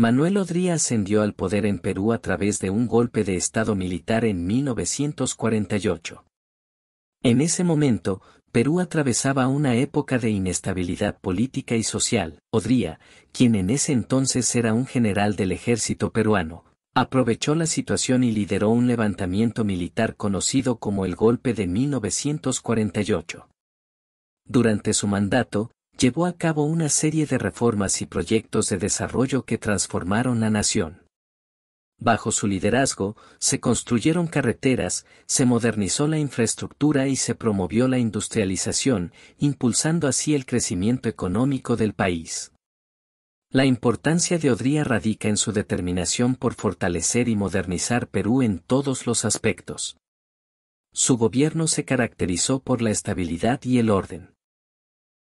Manuel Odría ascendió al poder en Perú a través de un golpe de Estado militar en 1948. En ese momento, Perú atravesaba una época de inestabilidad política y social. Odría, quien en ese entonces era un general del ejército peruano, aprovechó la situación y lideró un levantamiento militar conocido como el Golpe de 1948. Durante su mandato, llevó a cabo una serie de reformas y proyectos de desarrollo que transformaron la nación. Bajo su liderazgo, se construyeron carreteras, se modernizó la infraestructura y se promovió la industrialización, impulsando así el crecimiento económico del país. La importancia de Odría radica en su determinación por fortalecer y modernizar Perú en todos los aspectos. Su gobierno se caracterizó por la estabilidad y el orden.